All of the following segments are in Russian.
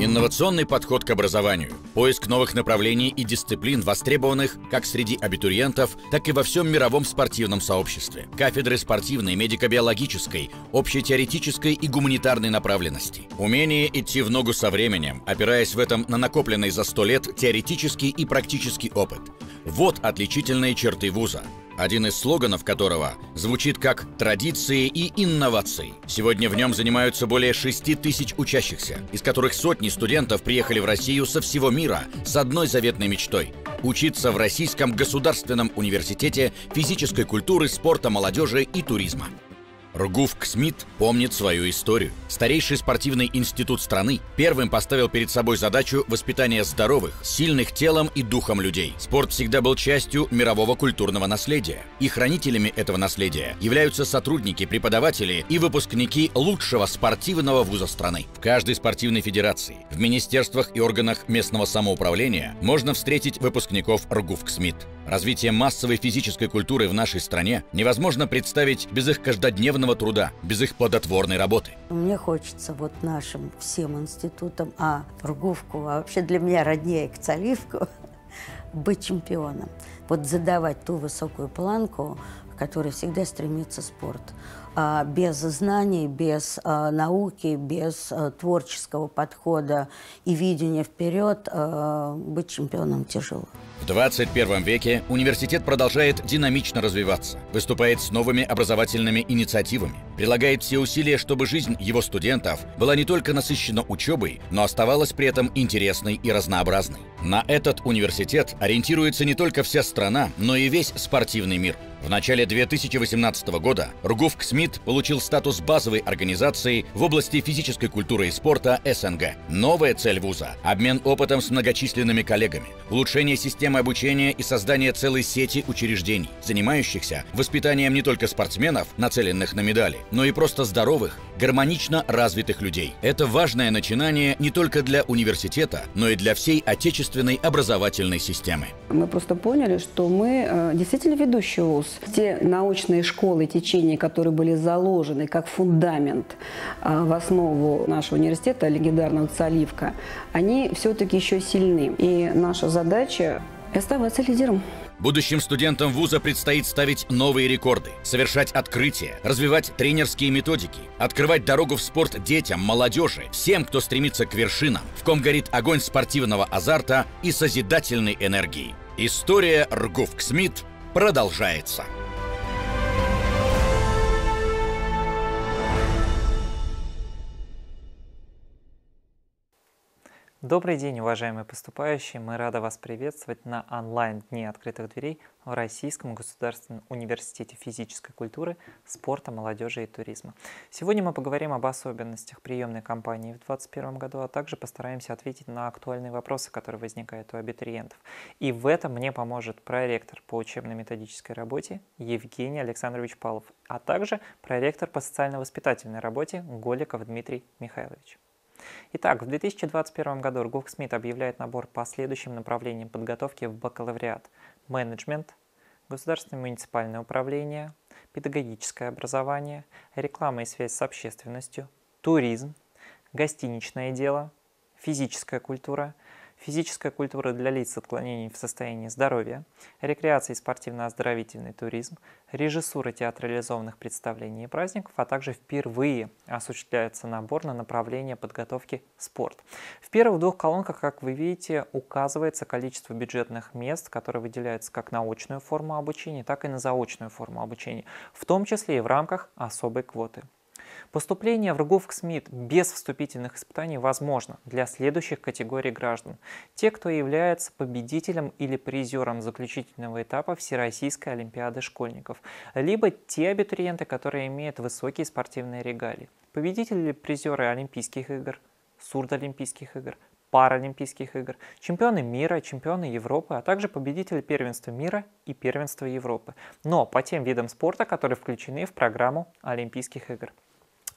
Инновационный подход к образованию, поиск новых направлений и дисциплин, востребованных как среди абитуриентов, так и во всем мировом спортивном сообществе. Кафедры спортивной, медико-биологической, общетеоретической и гуманитарной направленности. Умение идти в ногу со временем, опираясь в этом на накопленный за сто лет теоретический и практический опыт. Вот отличительные черты вуза – один из слоганов которого звучит как «Традиции и инновации». Сегодня в нем занимаются более 6 тысяч учащихся, из которых сотни студентов приехали в Россию со всего мира с одной заветной мечтой – учиться в Российском государственном университете физической культуры, спорта, молодежи и туризма. Ргуфк Смит помнит свою историю. Старейший спортивный институт страны первым поставил перед собой задачу воспитания здоровых, сильных телом и духом людей. Спорт всегда был частью мирового культурного наследия. И хранителями этого наследия являются сотрудники, преподаватели и выпускники лучшего спортивного вуза страны. В каждой спортивной федерации, в министерствах и органах местного самоуправления можно встретить выпускников Ргуфк Смит. Развитие массовой физической культуры в нашей стране невозможно представить без их каждодневного труда, без их плодотворной работы. Мне хочется вот нашим всем институтам, а Руговку, а вообще для меня роднее к Цаливку быть чемпионом. Вот задавать ту высокую планку, к которой всегда стремится спорт. А, без знаний, без а, науки, без а, творческого подхода и видения вперед быть чемпионом тяжело. В 21 веке университет продолжает динамично развиваться, выступает с новыми образовательными инициативами прилагает все усилия, чтобы жизнь его студентов была не только насыщена учебой, но оставалась при этом интересной и разнообразной. На этот университет ориентируется не только вся страна, но и весь спортивный мир. В начале 2018 года Ргуфк Смит получил статус базовой организации в области физической культуры и спорта СНГ. Новая цель вуза – обмен опытом с многочисленными коллегами, улучшение системы обучения и создание целой сети учреждений, занимающихся воспитанием не только спортсменов, нацеленных на медали, но и просто здоровых, гармонично развитых людей. Это важное начинание не только для университета, но и для всей отечественной образовательной системы. Мы просто поняли, что мы э, действительно ведущий ВУЗ. Те научные школы, течения, которые были заложены как фундамент э, в основу нашего университета, легендарного Цаливка, они все-таки еще сильны. И наша задача оставаться лидером. Будущим студентам вуза предстоит ставить новые рекорды, совершать открытия, развивать тренерские методики, открывать дорогу в спорт детям, молодежи, всем, кто стремится к вершинам, в ком горит огонь спортивного азарта и созидательной энергии. История Ргуфк-Смит продолжается. Добрый день, уважаемые поступающие! Мы рады вас приветствовать на онлайн-дне открытых дверей в Российском государственном университете физической культуры, спорта, молодежи и туризма. Сегодня мы поговорим об особенностях приемной кампании в 2021 году, а также постараемся ответить на актуальные вопросы, которые возникают у абитуриентов. И в этом мне поможет проректор по учебно-методической работе Евгений Александрович Павлов, а также проректор по социально-воспитательной работе Голиков Дмитрий Михайлович. Итак, в 2021 году РГУК СМИТ объявляет набор по следующим направлениям подготовки в бакалавриат. Менеджмент, государственное муниципальное управление, педагогическое образование, реклама и связь с общественностью, туризм, гостиничное дело, физическая культура – физическая культура для лиц с отклонением в состоянии здоровья, рекреация и спортивно-оздоровительный туризм, режиссура театрализованных представлений и праздников, а также впервые осуществляется набор на направление подготовки спорт. В первых двух колонках, как вы видите, указывается количество бюджетных мест, которые выделяются как на очную форму обучения, так и на заочную форму обучения, в том числе и в рамках особой квоты. Поступление в РГУФ к СМИТ без вступительных испытаний возможно для следующих категорий граждан. Те, кто является победителем или призером заключительного этапа Всероссийской Олимпиады школьников, либо те абитуриенты, которые имеют высокие спортивные регалии. Победители или призеры Олимпийских игр, Сурдолимпийских игр, Паралимпийских игр, чемпионы мира, чемпионы Европы, а также победители первенства мира и первенства Европы, но по тем видам спорта, которые включены в программу Олимпийских игр.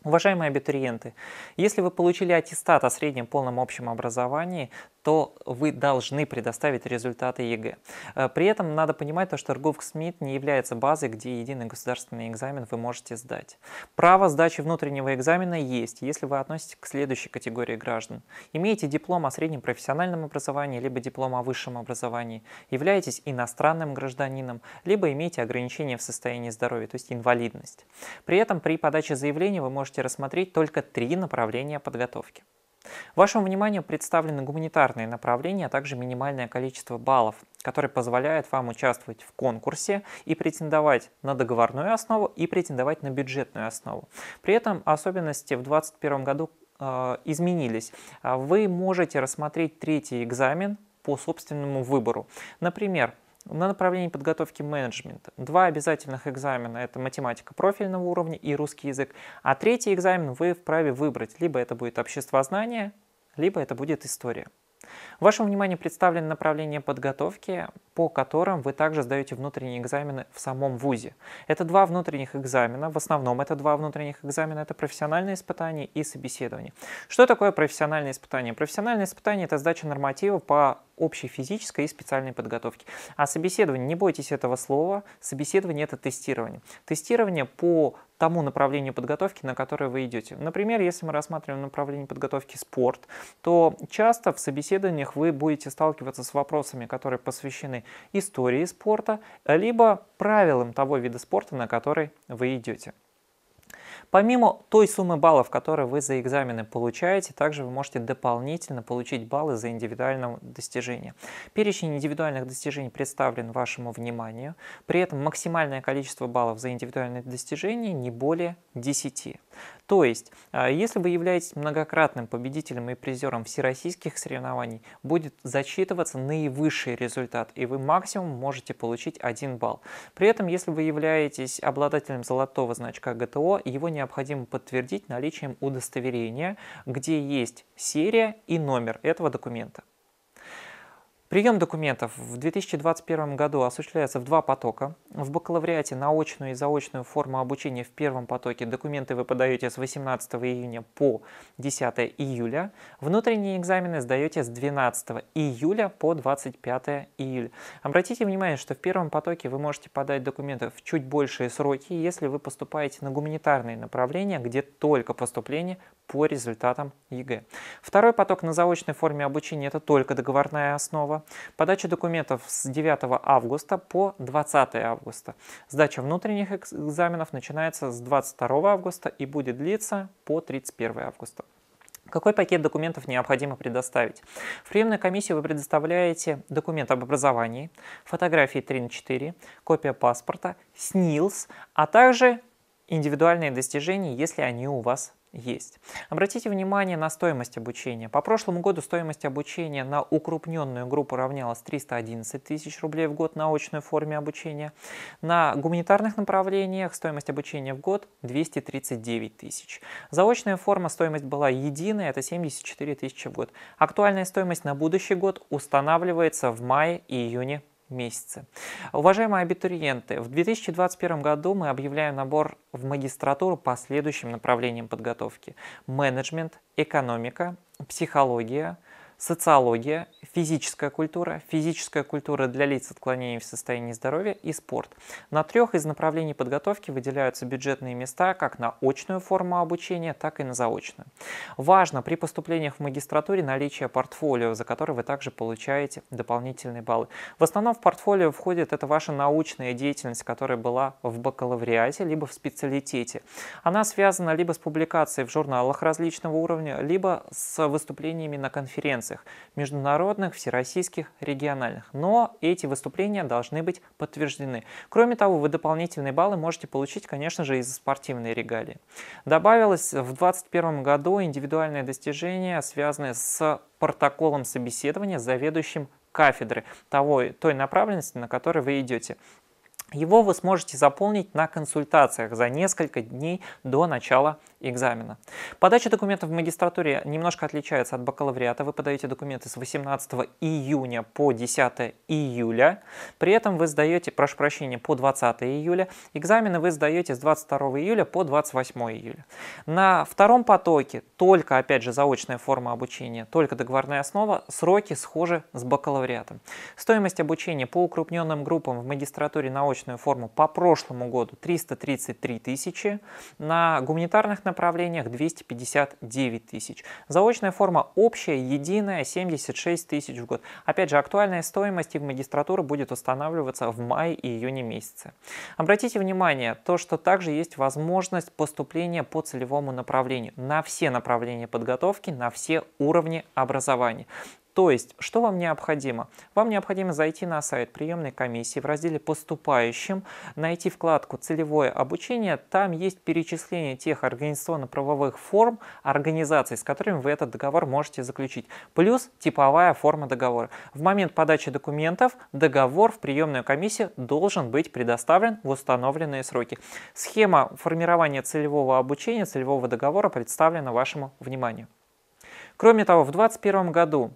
Уважаемые абитуриенты, если вы получили аттестат о среднем полном общем образовании, то вы должны предоставить результаты ЕГЭ. Э, при этом надо понимать то, что РГУФК СМИТ не является базой, где единый государственный экзамен вы можете сдать. Право сдачи внутреннего экзамена есть, если вы относитесь к следующей категории граждан. Имеете диплом о среднем профессиональном образовании, либо диплом о высшем образовании, являетесь иностранным гражданином, либо имеете ограничения в состоянии здоровья, то есть инвалидность. При этом при подаче заявления вы можете рассмотреть только три направления подготовки. Вашему вниманию представлены гуманитарные направления, а также минимальное количество баллов, которые позволяют вам участвовать в конкурсе и претендовать на договорную основу и претендовать на бюджетную основу. При этом особенности в 2021 году э, изменились. Вы можете рассмотреть третий экзамен по собственному выбору. Например, на направлении подготовки менеджмента. Два обязательных экзамена – это математика профильного уровня и русский язык. А третий экзамен вы вправе выбрать. Либо это будет обществознание, либо это будет история. Вашему вниманию представлены направления подготовки, по которым вы также сдаете внутренние экзамены в самом ВУЗе. Это два внутренних экзамена, в основном это два внутренних экзамена, это профессиональные испытания и собеседование. Что такое профессиональное испытание? Профессиональное испытание – это сдача норматива по общей физической и специальной подготовке. А собеседование, не бойтесь этого слова, собеседование – это тестирование. Тестирование по тому направлению подготовки, на которое вы идете. Например, если мы рассматриваем направление подготовки спорт, то часто в собеседованиях вы будете сталкиваться с вопросами, которые посвящены истории спорта, либо правилам того вида спорта, на который вы идете. Помимо той суммы баллов, которые вы за экзамены получаете, также вы можете дополнительно получить баллы за индивидуальное достижение. Перечень индивидуальных достижений представлен вашему вниманию. При этом максимальное количество баллов за индивидуальные достижения не более 10. То есть, а, если вы являетесь многократным победителем и призером всероссийских соревнований, будет зачитываться наивысший результат, и вы максимум можете получить 1 балл. При этом, если вы являетесь обладателем золотого значка ГТО, его не необходимо подтвердить наличием удостоверения, где есть серия и номер этого документа. Прием документов в 2021 году осуществляется в два потока. В бакалавриате на очную и заочную форму обучения в первом потоке документы вы подаете с 18 июня по 10 июля. Внутренние экзамены сдаете с 12 июля по 25 июля. Обратите внимание, что в первом потоке вы можете подать документы в чуть большие сроки, если вы поступаете на гуманитарные направления, где только поступление по результатам ЕГЭ. Второй поток на заочной форме обучения – это только договорная основа подача документов с 9 августа по 20 августа. Сдача внутренних экзаменов начинается с 22 августа и будет длиться по 31 августа. Какой пакет документов необходимо предоставить? В приемной комиссии вы предоставляете документ об образовании, фотографии 3 на 4, копия паспорта, СНИЛС, а также индивидуальные достижения, если они у вас есть. Обратите внимание на стоимость обучения. По прошлому году стоимость обучения на укрупненную группу равнялась 311 тысяч рублей в год на очной форме обучения. На гуманитарных направлениях стоимость обучения в год 239 тысяч. Заочная форма стоимость была единая, это 74 тысячи в год. Актуальная стоимость на будущий год устанавливается в мае и июне месяце. Уважаемые абитуриенты, в 2021 году мы объявляем набор в магистратуру по следующим направлениям подготовки. Менеджмент, экономика, психология – социология, физическая культура, физическая культура для лиц с отклонениями в состоянии здоровья и спорт. На трех из направлений подготовки выделяются бюджетные места как на очную форму обучения, так и на заочную. Важно при поступлениях в магистратуре наличие портфолио, за которое вы также получаете дополнительные баллы. В основном в портфолио входит это ваша научная деятельность, которая была в бакалавриате, либо в специалитете. Она связана либо с публикацией в журналах различного уровня, либо с выступлениями на конференции конференциях – международных, всероссийских, региональных. Но эти выступления должны быть подтверждены. Кроме того, вы дополнительные баллы можете получить, конечно же, из-за спортивной регалии. Добавилось в 2021 году индивидуальное достижение, связанное с протоколом собеседования заведующим кафедры того, той направленности, на которой вы идете. Его вы сможете заполнить на консультациях за несколько дней до начала экзамена. Подача документов в магистратуре немножко отличается от бакалавриата. Вы подаете документы с 18 июня по 10 июля. При этом вы сдаете, прошу прощения, по 20 июля. Экзамены вы сдаете с 22 июля по 28 июля. На втором потоке только, опять же, заочная форма обучения, только договорная основа, сроки схожи с бакалавриатом. Стоимость обучения по укрупненным группам в магистратуре на научно заявочную форму по прошлому году 333 тысячи, на гуманитарных направлениях 259 тысяч. Заочная форма общая, единая, 76 тысяч в год. Опять же, актуальная стоимость и в магистратуру будет устанавливаться в мае и июне месяце. Обратите внимание, то, что также есть возможность поступления по целевому направлению, на все направления подготовки, на все уровни образования. То есть, что вам необходимо? Вам необходимо зайти на сайт приемной комиссии в разделе «Поступающим», найти вкладку «Целевое обучение». Там есть перечисление тех организационно-правовых форм организаций, с которыми вы этот договор можете заключить, плюс типовая форма договора. В момент подачи документов договор в приемную комиссию должен быть предоставлен в установленные сроки. Схема формирования целевого обучения, целевого договора представлена вашему вниманию. Кроме того, в 2021 году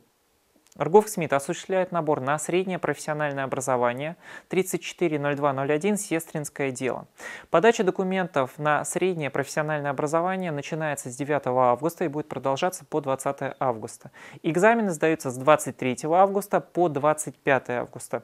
Аргов Смит осуществляет набор на среднее профессиональное образование 340201 Сестринское дело. Подача документов на среднее профессиональное образование начинается с 9 августа и будет продолжаться по 20 августа. Экзамены сдаются с 23 августа по 25 августа.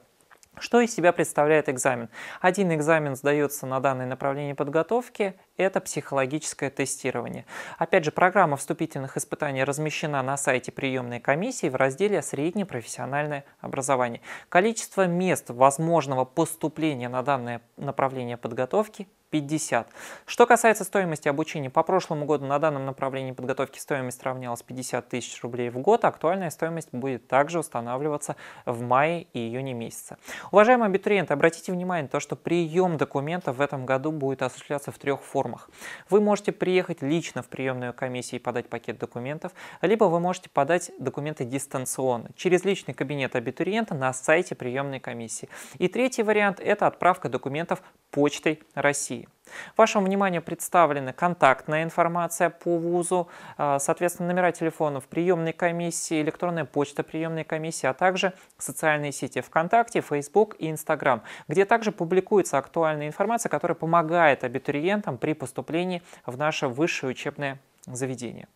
Что из себя представляет экзамен? Один экзамен сдается на данное направление подготовки, это психологическое тестирование. Опять же, программа вступительных испытаний размещена на сайте приемной комиссии в разделе «Среднее профессиональное образование». Количество мест возможного поступления на данное направление подготовки 50. Что касается стоимости обучения, по прошлому году на данном направлении подготовки стоимость равнялась 50 тысяч рублей в год, актуальная стоимость будет также устанавливаться в мае и июне месяца. Уважаемые абитуриенты, обратите внимание на то, что прием документов в этом году будет осуществляться в трех формах. Вы можете приехать лично в приемную комиссию и подать пакет документов, либо вы можете подать документы дистанционно, через личный кабинет абитуриента на сайте приемной комиссии. И третий вариант – это отправка документов почтой России. России. Вашему вниманию представлена контактная информация по вузу, а, соответственно, номера телефонов приемной комиссии, электронная почта приемной комиссии, а также социальные сети ВКонтакте, Facebook и Instagram, где также публикуется актуальная информация, которая помогает абитуриентам при поступлении в наше высшее учебное заведение.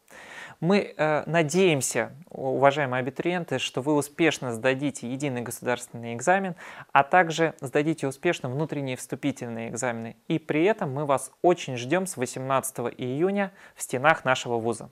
Мы э, надеемся, уважаемые абитуриенты, что вы успешно сдадите единый государственный экзамен, а также сдадите успешно внутренние вступительные экзамены. И при этом мы вас очень ждем с 18 июня в стенах нашего вуза.